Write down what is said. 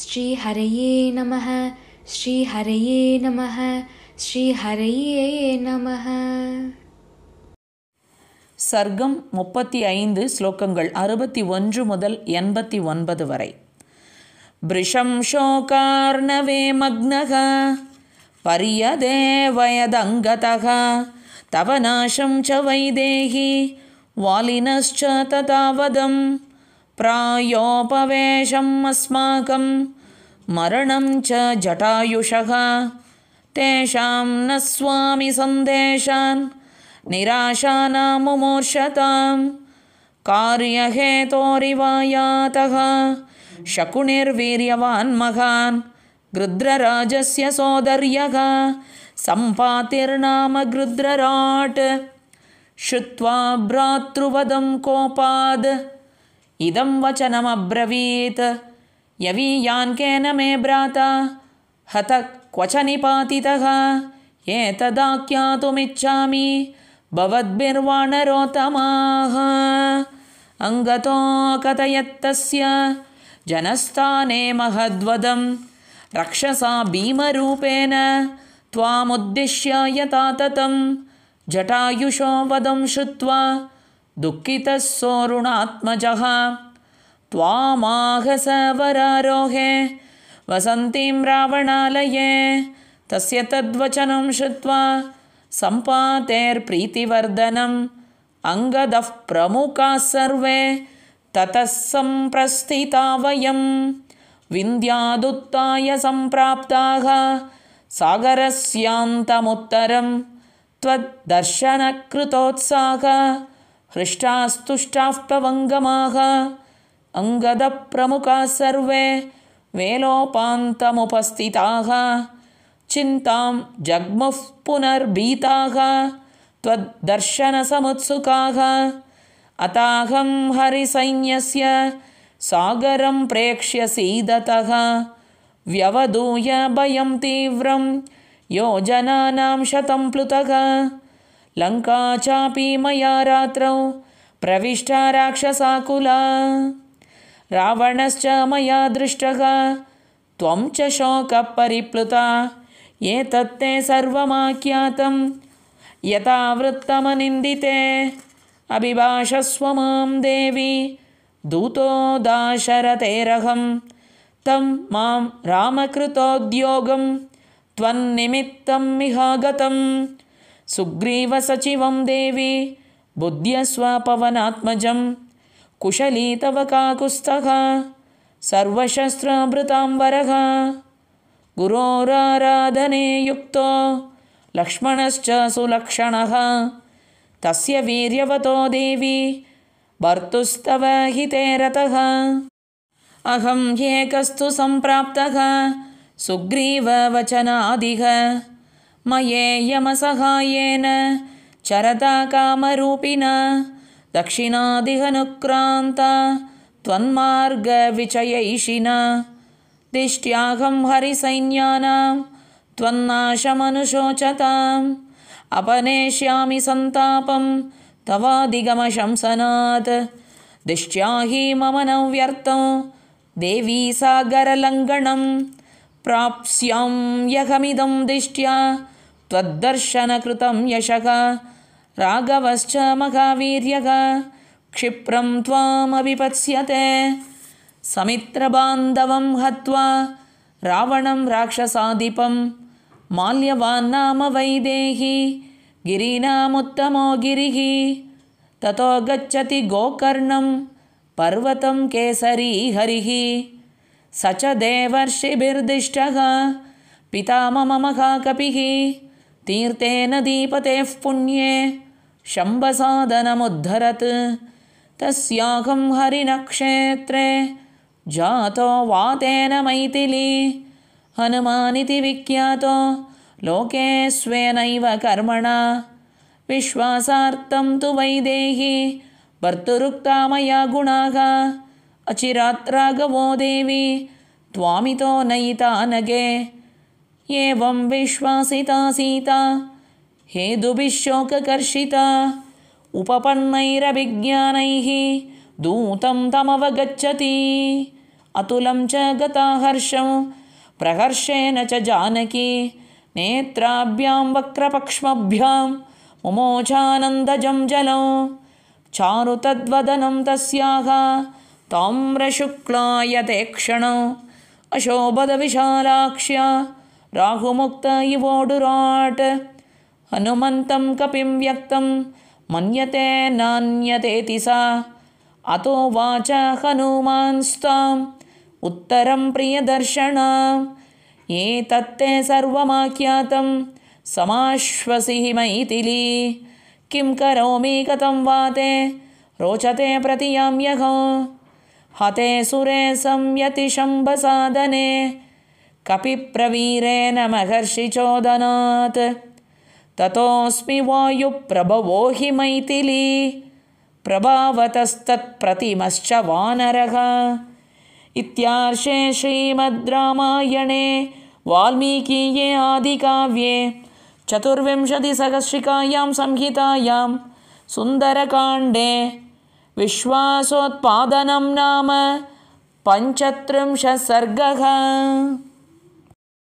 ஸ்ரீஹரையே நம ஸ்ரீஹரையே நம ஸ்ரீஹரையே நம சர்க்கம் முப்பத்தி ஐந்து ஸ்லோகங்கள் அறுபத்தி ஒன்று முதல் எண்பத்தி ஒன்பது வரை பிருஷம் ஷோகார்ணவே மக்னக பரியதே வயதங்கதக தவநாசம் ச வைதேகி வாலினச்ச ததாவதம் अस्माकं मरणं च जटायुषः तेषां न स्वामि सन्देशान् निराशानामुमूर्षतां कार्यहेतोरिवायातः महान् गृद्रराजस्य सोदर्यः सम्पातिर्नाम गृद्रराट् श्रुत्वा भ्रातृवदं कोपाद् इदं वचनमब्रवीत् यवीयान् केन मे भ्राता क्वच क्वचनिपातितः एतदाख्यातुमिच्छामि भवद्भिर्वाणरोतमाः कथयत्तस्य जनस्थाने महद्वदं रक्षसा भीमरूपेण त्वामुद्दिश्य जटायुषो वदं श्रुत्वा दुःखितः सो त्वामाहसवरारोहे वसन्तीं रावणालये तस्य तद्वचनं श्रुत्वा सम्पातेर्प्रीतिवर्धनम् अङ्गदः प्रमुखाः सर्वे ततः सम्प्रस्थिता वयं विन्ध्यादुत्ताय सम्प्राप्ताः सागरस्यान्तमुत्तरं त्वद्दर्शनकृतोत्साह हृष्टास्तुष्टाः प्लवङ्गमाः अङ्गदप्रमुखाः सर्वे वेलोपान्तमुपस्थिताः चिन्तां जग्मुः पुनर्भीताः त्वद्दर्शनसमुत्सुकाः अताहं हरिसैन्यस्य सागरं प्रेक्ष्य सीदतः व्यवदूय भयं तीव्रं योजनानां शतं प्लुतः लङ्का चापि मया रात्रौ प्रविष्टा राक्षसाकुला। रावणश्च मया दृष्टः त्वं च शोक परिप्लुता ये तत्ते सर्वमाख्यातं यथा वृत्तमनिन्दिते अभिभाषस्व मां देवि दूतो दाशरतेरहं। तं मां रामकृतोद्योगं त्वन्निमित्तं मिहागतम् सुग्रीवसचिवं देवि बुद्ध्यस्वपवनात्मजं कुशली तव काकुत्स्थः सर्वशस्त्रभृतां गुरोराराधने युक्तो लक्ष्मणश्च सुलक्षणः तस्य वीर्यवतो देवि भर्तुस्तव हिते रतः अहं ह्येकस्तु सम्प्राप्तः सुग्रीववचनादिह मये यमसहायेन चरता कामरूपिणा दक्षिणादिघनुक्रान्ता त्वन्मार्गविचयिषिणा दिष्ट्याघं हरिसैन्यानां त्वन्नाशमनुशोचताम् अपनेष्यामि सन्तापं तवादिगमशंसनात् दिष्ट्या हि मम न व्यर्थं देवी सागर प्राप्स्यं दिष्ट्या त्वद्दर्शनकृतं यशक राघवश्च मगावीर्यग क्षिप्रं त्वामभिपत्स्यते समित्रबान्धवं हत्वा रावणं राक्षसादिपं माल्यवान्नाम वैदेही गिरीनामुत्तमो गिरिः ततो गच्छति गोकर्णं पर्वतं केसरी हरिः स च देवर्षिभिर्दिष्टः पिता मम महाकपिः तीर्थेन दीपतेः पुण्ये शम्बसादनमुद्धरत् तस्याकं हरिनक्षेत्रे जातो वातेन मैथिली हनुमानिति विख्यातो लोके स्वेनैव कर्मणा विश्वासार्तं तु वैदेही मया गुणागा अचिरात्रागवो देवी त्वामितो नयिता एवं विश्वासिता सीता हे दुभिश्शोकर्षिता उपपन्नैरभिज्ञानैः दूतं तमवगच्छति अतुलं च गता हर्षं प्रहर्षेण च जानकी नेत्राभ्यां वक्रपक्ष्मभ्यां मुमोचानन्दजं जलौ चारुतद्वदनं तस्याः ताम्रशुक्लायते क्षणौ अशोभदविशालाक्ष्या इवोडुराट् हनुमन्तं कपिं व्यक्तं मन्यते नान्यतेति सा अतो वाचा हनुमांस्ताम् उत्तरं ये एतत्ते सर्वमाख्यातं समाश्वसिः मैथिली किं करोमि कथं वाते रोचते प्रतियाम्यह हते सुरे संयतिशम्भसाधने कपिप्रवीरेण महर्षिचोदनात् ततोऽस्मि वायुप्रभवो हि मैथिली प्रभावतस्तत्प्रतिमश्च वानरः इत्यार्षे श्रीमद् रामायणे वाल्मीकिये आदिकाव्ये चतुर्विंशतिसहस्रिकायां संहितायां सुन्दरकाण्डे विश्वासोत्पादनं नाम पञ्चत्रिंशत्सर्गः